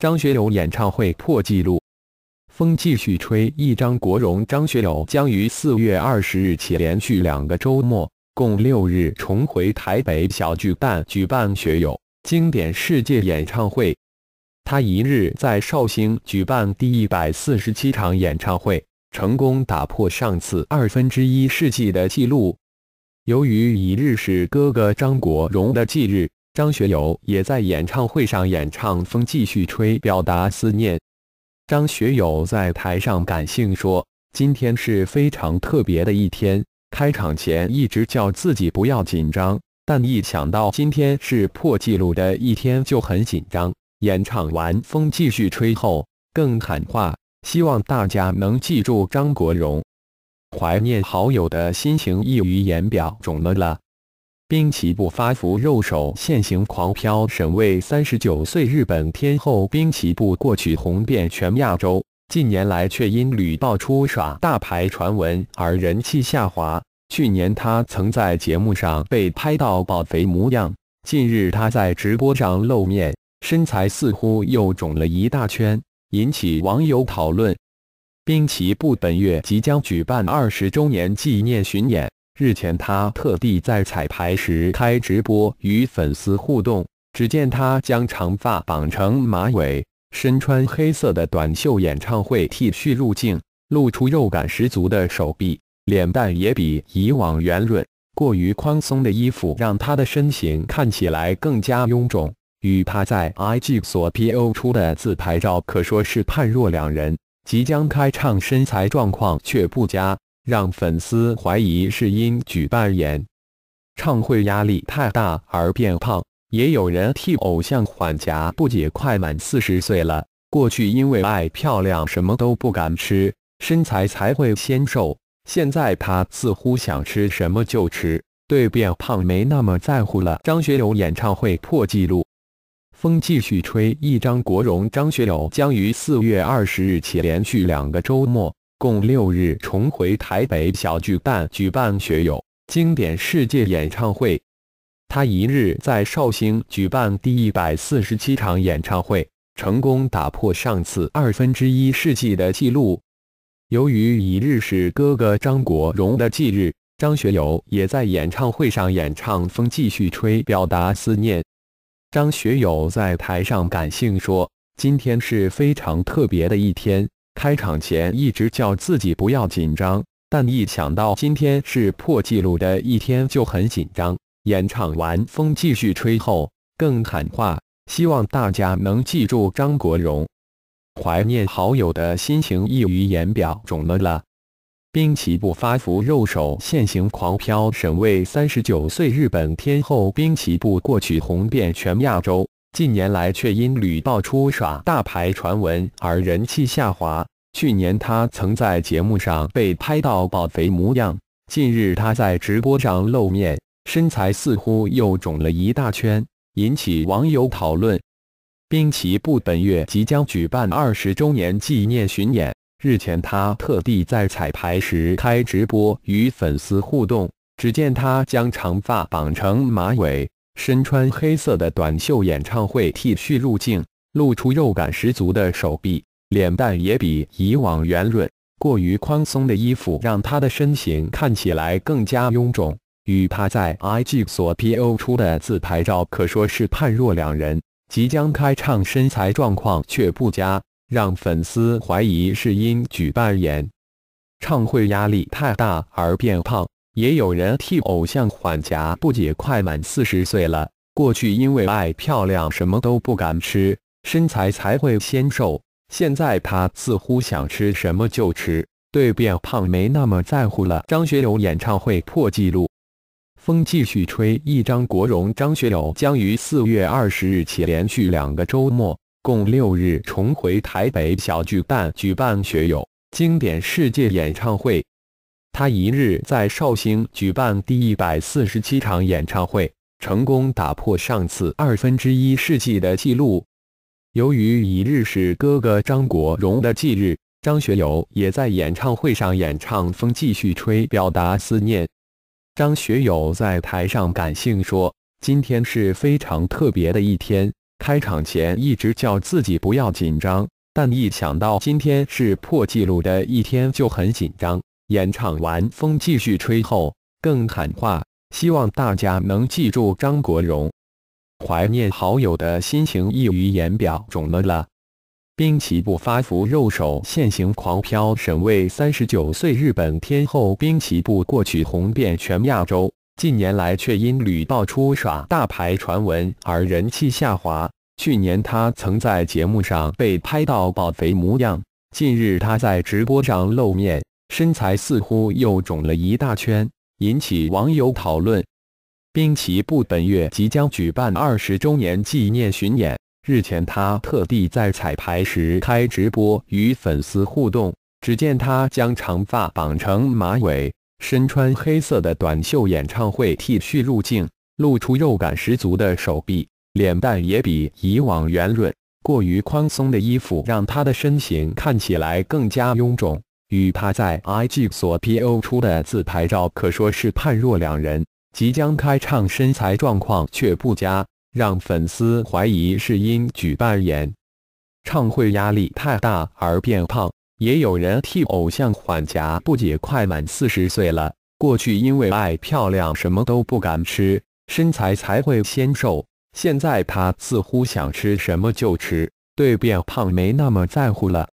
张学友演唱会破纪录，风继续吹。一张国荣，张学友将于四月二十日起连续两个周末，共六日重回台北小巨蛋举办“学友经典世界演唱会”。他一日在绍兴举办第一百四十七场演唱会，成功打破上次二分之一世纪的纪录。由于一日是哥哥张国荣的忌日。张学友也在演唱会上演唱《风继续吹》，表达思念。张学友在台上感性说：“今天是非常特别的一天，开场前一直叫自己不要紧张，但一想到今天是破纪录的一天就很紧张。”演唱完《风继续吹》后，更喊话：“希望大家能记住张国荣，怀念好友的心情溢于言表。”肿么了？滨崎步发福肉手现行狂飘，沈威三十九岁日本天后滨崎步过去红遍全亚洲，近年来却因屡爆出耍大牌传闻而人气下滑。去年他曾在节目上被拍到爆肥模样，近日他在直播上露面，身材似乎又肿了一大圈，引起网友讨论。滨崎步本月即将举办二十周年纪念巡演。日前，他特地在彩排时开直播与粉丝互动。只见他将长发绑成马尾，身穿黑色的短袖演唱会 T 恤入镜，露出肉感十足的手臂，脸蛋也比以往圆润。过于宽松的衣服让他的身形看起来更加臃肿，与他在 IG 所 PO 出的自拍照可说是判若两人。即将开唱，身材状况却不佳。让粉丝怀疑是因举办演唱会压力太大而变胖，也有人替偶像缓颊，不解快满四十岁了，过去因为爱漂亮什么都不敢吃，身材才会纤瘦。现在他似乎想吃什么就吃，对变胖没那么在乎了。张学友演唱会破纪录，风继续吹，一张国荣，张学友将于四月二十日起连续两个周末。共六日，重回台北小巨蛋举办学友经典世界演唱会。他一日在绍兴举办第一百四十七场演唱会，成功打破上次二分之一世纪的记录。由于一日是哥哥张国荣的忌日，张学友也在演唱会上演唱《风继续吹》，表达思念。张学友在台上感性说：“今天是非常特别的一天。”开场前一直叫自己不要紧张，但一想到今天是破纪录的一天就很紧张。演唱完风继续吹后更喊话，希望大家能记住张国荣，怀念好友的心情溢于言表。肿了了，滨崎步发福肉手现形狂飙，沈卫三十九岁日本天后滨崎步过去红遍全亚洲。近年来却因屡爆出耍大牌传闻而人气下滑。去年他曾在节目上被拍到“爆肥”模样，近日他在直播上露面，身材似乎又肿了一大圈，引起网友讨论。滨崎步本月即将举办二十周年纪念巡演，日前他特地在彩排时开直播与粉丝互动，只见他将长发绑成马尾。身穿黑色的短袖演唱会 T 恤入镜，露出肉感十足的手臂，脸蛋也比以往圆润。过于宽松的衣服让他的身形看起来更加臃肿，与他在 IG 所 PO 出的自拍照可说是判若两人。即将开唱，身材状况却不佳，让粉丝怀疑是因举办演唱会压力太大而变胖。也有人替偶像缓颊，不解快满四十岁了。过去因为爱漂亮，什么都不敢吃，身材才会纤瘦。现在他似乎想吃什么就吃，对变胖没那么在乎了。张学友演唱会破纪录，风继续吹。一张国荣，张学友将于四月二十日起连续两个周末，共六日重回台北小巨蛋举办学友经典世界演唱会。他一日在绍兴举办第一百四十七场演唱会，成功打破上次二分之一世纪的记录。由于一日是哥哥张国荣的忌日，张学友也在演唱会上演唱《风继续吹》，表达思念。张学友在台上感性说：“今天是非常特别的一天。”开场前一直叫自己不要紧张，但一想到今天是破纪录的一天，就很紧张。演唱完《风继续吹》后，更喊话希望大家能记住张国荣，怀念好友的心情溢于言表。肿么了？滨崎步发福肉手现行狂飘，沈巍三十九岁日本天后滨崎步过去红遍全亚洲，近年来却因屡爆出耍大牌传闻而人气下滑。去年他曾在节目上被拍到爆肥模样，近日他在直播上露面。身材似乎又肿了一大圈，引起网友讨论。滨崎步本月即将举办二十周年纪念巡演，日前他特地在彩排时开直播与粉丝互动。只见他将长发绑成马尾，身穿黑色的短袖演唱会 T 恤入镜，露出肉感十足的手臂，脸蛋也比以往圆润。过于宽松的衣服让他的身形看起来更加臃肿。与他在 IG 所 PO 出的自拍照可说是判若两人，即将开唱身材状况却不佳，让粉丝怀疑是因举办演唱会压力太大而变胖。也有人替偶像缓颊，不解快满四十岁了，过去因为爱漂亮什么都不敢吃，身材才会纤瘦，现在他似乎想吃什么就吃，对变胖没那么在乎了。